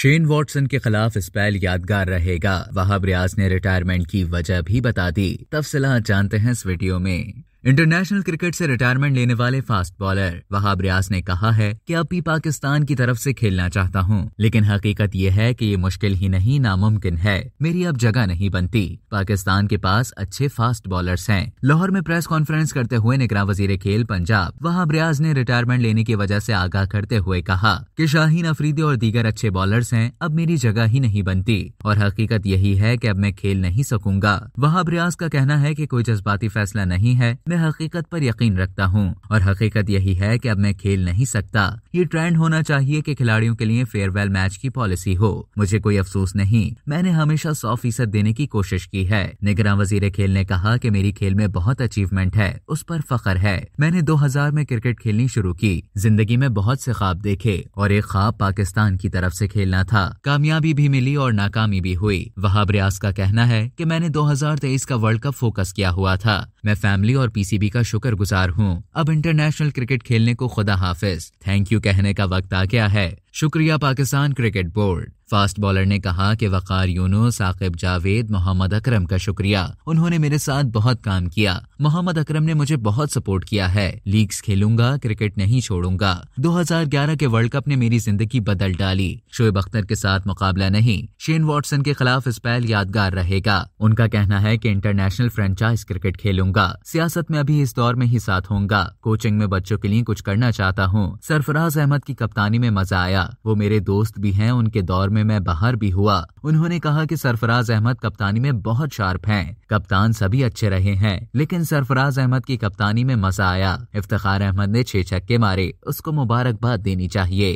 Shane Watson के खिलाफ spell यादगार रहेगा वहाब रियाज ने रिटायरमेंट की वजह भी बता दी तफसला जानते हैं इस वीडियो में इंटरनेशनल क्रिकेट से रिटायरमेंट लेने वाले फास्ट बॉलर वहाब रियाज ने कहा है कि अब भी पाकिस्तान की तरफ से खेलना चाहता हूं, लेकिन हकीकत यह है कि ये मुश्किल ही नहीं नामुमकिन है मेरी अब जगह नहीं बनती पाकिस्तान के पास अच्छे फास्ट बॉलर्स हैं लाहौर में प्रेस कॉन्फ्रेंस करते हुए निगरान वजीर खेल पंजाब वहाब रियाज ने रिटायरमेंट लेने की वजह ऐसी आगाह करते हुए कहा की शाहीन अफरीदी और दीगर अच्छे बॉलर्स हैं अब मेरी जगह ही नहीं बनती और हकीकत यही है की अब मैं खेल नहीं सकूंगा वहाब रियाज का कहना है की कोई जज्बाती फैसला नहीं है मैं हकीकत पर यकीन रखता हूँ और हकीकत यही है कि अब मैं खेल नहीं सकता ये ट्रेंड होना चाहिए कि खिलाड़ियों के लिए फेयरवेल मैच की पॉलिसी हो मुझे कोई अफसोस नहीं मैंने हमेशा सौ फीसद देने की कोशिश की है निगरान वजीर खेल ने कहा की मेरी खेल में बहुत अचीवमेंट है उस पर फख्र है मैंने 2000 में क्रिकेट खेलनी शुरू की जिंदगी में बहुत से ख्वाब देखे और एक ख्वाब पाकिस्तान की तरफ से खेलना था कामयाबी भी मिली और नाकामी भी हुई वहाब रियाज का कहना है कि मैंने 2023 का वर्ल्ड कप फोकस किया हुआ था मैं फैमिली और पीसीबी का शुक्रगुजार हूँ अब इंटरनेशनल क्रिकेट खेलने को खुदा हाफिज थैंक यू कहने का वक्त आ गया है शुक्रिया Pakistan cricket board fast bowler ने कहा कि वकार यूनुस आकिब जावेद मोहम्मद अकरम का शुक्रिया उन्होंने मेरे साथ बहुत काम किया मोहम्मद अकरम ने मुझे बहुत सपोर्ट किया है लीग्स खेलूंगा क्रिकेट नहीं छोड़ूंगा 2011 के वर्ल्ड कप ने मेरी जिंदगी बदल डाली शोएब अख्तर के साथ मुकाबला नहीं शेन वॉटसन के खिलाफ स्पैल यादगार रहेगा उनका कहना है की इंटरनेशनल फ्रेंचाइज क्रिकेट खेलूंगा सियासत में अभी इस दौर में ही साथ होंगे कोचिंग में बच्चों के लिए कुछ करना चाहता हूँ सरफराज अहमद की कप्तानी में मजा आया वो मेरे दोस्त भी हैं उनके दौर में मैं बाहर भी हुआ उन्होंने कहा कि सरफराज अहमद कप्तानी में बहुत शार्प हैं कप्तान सभी अच्छे रहे हैं लेकिन सरफराज अहमद की कप्तानी में मजा आया इफ्तार अहमद ने छह छक्के मारे उसको मुबारकबाद देनी चाहिए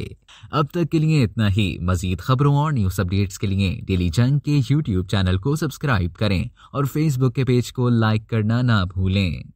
अब तक के लिए इतना ही मजीद खबरों और न्यूज अपडेट्स के लिए डेली जंग के यूट्यूब चैनल को सब्सक्राइब करें और फेसबुक के पेज को लाइक करना ना भूलें